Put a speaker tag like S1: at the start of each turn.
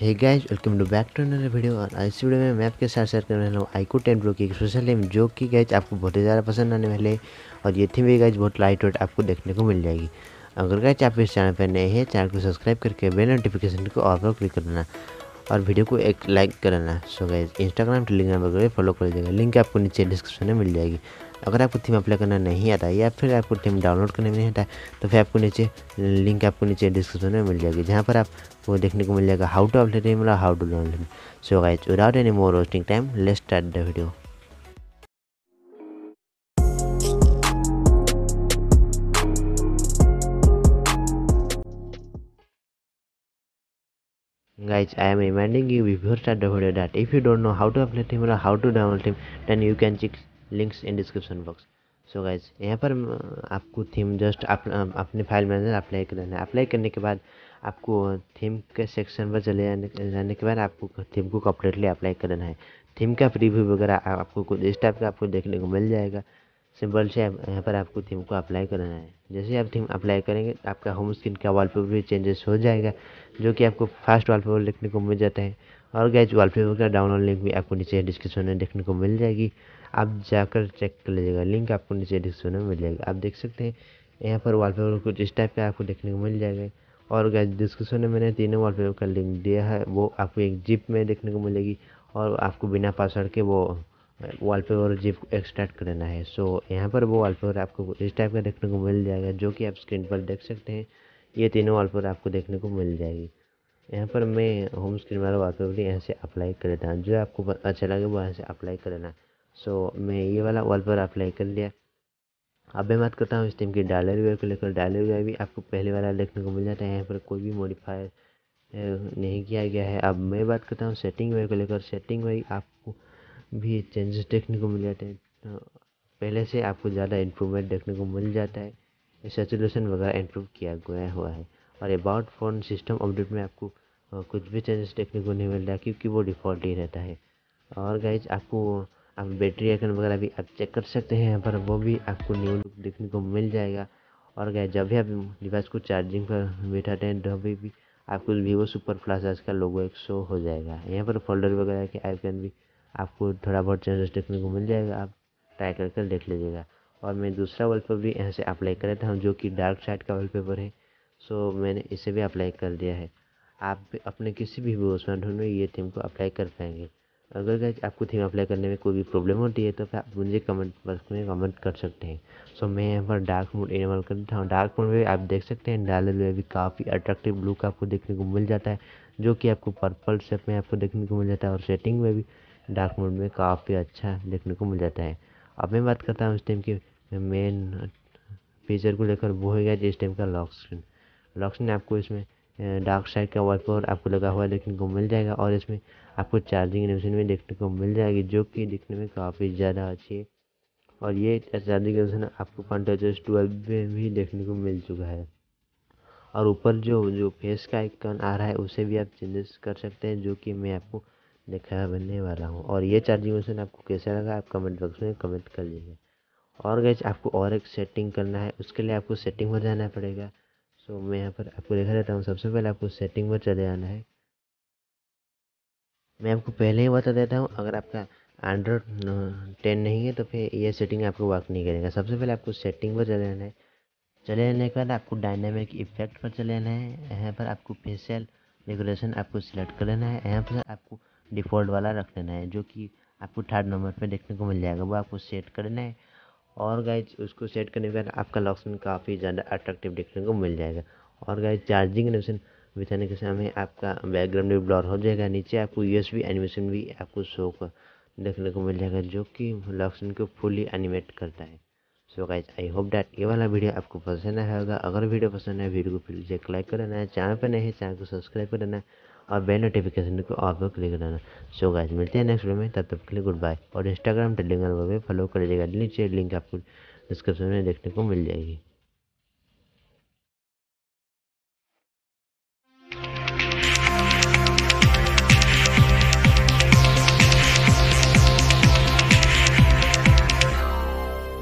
S1: hey guys welcome to back to another video और इस video में मैं आपके साथ शेयर करने वाला हूँ आईको टेन प्रो की एक स्पेशल गेम जो कि गाइज आपको बहुत ही ज़्यादा पसंद आने वाले और ये थी भी गाइज बहुत लाइट वेट आपको देखने को मिल जाएगी अगर गाइज आप इस चैनल पर नए हैं चैनल को सब्सक्राइब करके बेल नोटिफिकेशन को ऑल पर क्लिक कर देना और वीडियो को एक लाइक लेना सो गए इंस्टाग्राम टेलीग्राम वगैरह फॉलो कर लीजिएगा लिंक आपको नीचे डिस्क्रिप्शन में मिल जाएगी अगर आपको थीम अप्लाई करना नहीं आता या फिर आपको थीम डाउनलोड करने में नहीं आता तो फिर आपको नीचे लिंक आपको नीचे डिस्क्रिप्शन में मिल जाएगी जहाँ पर आपको देखने को मिल जाएगा हाउ टू अपलेट मिला हाउ टू डाउनलोड सो गए without any more roasting time let start the video guys i am reminding you before start the video that if you don't know how to apply theme or how to download theme then you can check links in description box so so गाइज यहाँ पर आपको theme just आप, अपने file manager apply करना है apply करने के बाद आपको थीम के सेक्शन पर चले जाने जाने के बाद आपको थीम को कम्प्लीटली अप्लाई करना है थीम का प्रीव्यू वगैरह आपको कुछ इस टाइप का आपको देखने को मिल जाएगा सिंपल से यहाँ पर आपको थीम को अप्लाई करना है जैसे आप थीम अप्लाई करेंगे आपका होम स्क्रीन का वॉलपेपर भी चेंजेस हो जाएगा जो कि आपको फास्ट वॉलपेपर देखने को मिल जाता है और गैज वॉलपेपर का डाउनलोड लिंक भी आपको नीचे डिस्क्रिप्शन में देखने को मिल जाएगी आप जाकर चेक कर लीजिएगा लिंक आपको नीचे डिस्क्रिप्शन में मिल जाएगा आप देख सकते हैं यहाँ पर पेपर कुछ इस टाइप का आपको देखने को मिल जाएगा और गैज डिस्क्रिप्शन में मैंने तीनों वाल का लिंक दिया है वो आपको एक जिप में देखने को मिलेगी और आपको बिना पासवर्ड के वो वॉलपेपर जिप एक्सट्रैक्ट करना है सो यहाँ पर वो वॉलपेपर आपको इस टाइप का देखने को मिल जाएगा जो कि आप स्क्रीन पर देख सकते हैं ये तीनों वॉलपेपर आपको देखने को मिल जाएगी यहाँ पर मैं होम स्क्रीन वाला वॉलपेपर यहाँ से अप्लाई कर लेता हूँ जो आपको अच्छा लगे वो यहाँ से अप्लाई कर लेना सो मैं ये वाला वॉलपेपर अप्लाई कर लिया अब मैं बात करता हूँ इस टाइम की डायलर वेयर को लेकर डायलर वेयर भी आपको पहले वाला देखने को मिल जाता है यहाँ पर कोई भी मॉडिफायर नहीं किया गया है अब मैं बात करता हूँ सेटिंग वेयर को लेकर सेटिंग वेयर आपको भी चेंजेस देखने को मिल जाते हैं पहले से आपको ज़्यादा इम्प्रूवमेंट देखने को मिल जाता है सैचुरेशन वगैरह इम्प्रूव किया गया हुआ है और अबाउट फ़ोन सिस्टम अपडेट में आपको कुछ भी चेंजेस देखने को नहीं मिलता क्योंकि वो डिफ़ॉल्ट ही रहता है और गाइज आपको आप बैटरी आइकन वगैरह भी आप चेक कर सकते हैं यहाँ पर वो भी आपको न्यू लुक देखने को मिल जाएगा और गए जब भी आप डिवाइस को चार्जिंग पर बैठाते हैं तब भी आपको वीवो सुपर फ्लाश आज का लोगो एक शो हो जाएगा यहाँ पर फोल्डर वगैरह के आइकन भी आपको थोड़ा बहुत चेंजेस देखने को मिल जाएगा आप ट्राई कर कर देख लीजिएगा और मैं दूसरा वॉलपेपर भी यहाँ से अप्लाई करा था जो कि डार्क साइड का वॉलपेपर है सो मैंने इसे भी अप्लाई कर दिया है आप अपने किसी भी में ये थीम को अप्लाई कर पाएंगे अगर आपको थीम अप्लाई करने में कोई भी प्रॉब्लम होती है तो फिर आप मुझे कमेंट बॉक्स में कमेंट कर सकते हैं सो so, मैं यहाँ पर डार्क मोड इनेबल कर देता हूँ डार्क मोड में आप देख सकते हैं डाल में भी काफ़ी अट्रैक्टिव लुक आपको देखने को मिल जाता है जो कि आपको पर्पल शेप में आपको देखने को मिल जाता है और सेटिंग में भी डार्क मोड में काफ़ी अच्छा देखने को मिल जाता है अब मैं बात करता हूँ इस टाइम के मेन फीचर को लेकर वो है गया टाइम का लॉक स्क्रीन लॉक स्क्रीन आपको इसमें डार्क साइड का वाइपर आपको लगा हुआ देखने को मिल जाएगा और इसमें आपको चार्जिंग एनिमेशन में देखने को मिल जाएगी जो कि दिखने में काफ़ी ज़्यादा अच्छी है और ये चार्जिंग एनिमेशन आपको फंटोजर्स ट्वेल्व में भी देखने को मिल चुका है और ऊपर जो जो फेस का आइकन आ रहा है उसे भी आप चेंजेस कर सकते हैं जो कि मैं आपको दिखाया बनने वाला हूँ और ये चार्जिंग मशीन आपको कैसा लगा आप कमेंट बॉक्स में कमेंट कर लीजिए और गैज आपको और एक सेटिंग करना है उसके लिए आपको सेटिंग पर जाना पड़ेगा सो मैं यहाँ पर आपको दिखा देता हूँ सबसे पहले आपको सेटिंग पर चले आना है मैं आपको पहले ही बता देता हूँ अगर आपका एंड्रॉयड टेन नहीं है तो फिर ये सेटिंग आपको वर्क नहीं करेगा सबसे पहले आपको सेटिंग पर चले आना है चले आने के बाद आपको डायनामिक इफेक्ट पर चले आना है यहाँ पर आपको फेसियल डेकोरेशन आपको सिलेक्ट कर लेना है यहाँ पर आपको डिफ़ॉल्ट वाला रख लेना है जो कि आपको थर्ड नंबर पे देखने को मिल जाएगा वो आपको सेट करना है और गाइज उसको सेट करने के बाद आपका लॉक स्क्रीन काफ़ी ज़्यादा अट्रैक्टिव देखने को मिल जाएगा और गाइज चार्जिंग एनिमेशन बिताने के समय आपका बैकग्राउंड भी ब्लॉर हो जाएगा नीचे आपको यू एनिमेशन भी आपको शो देखने को मिल जाएगा जो कि लॉक स्क्रीन को फुली एनिमेट करता है so guys I hope that ये वाला वीडियो आपको पसंद आएगा अगर वीडियो पसंद है वीडियो को प्लीज़ एक लाइक कर देना है चैनल पर नहीं है चैनल को सब्सक्राइब कर देना है और बेल नोटिफिकेशन को ऑल पर क्लिक करना सो गाइस मिलते हैं नेक्स्ट वीडियो में तब तक के लिए गुड बाय और इंस्टाग्राम टेलीग्राम पर फॉलो कर लीजिएगा नीचे लिंक आपको डिस्क्रिप्शन में देखने को मिल जाएगी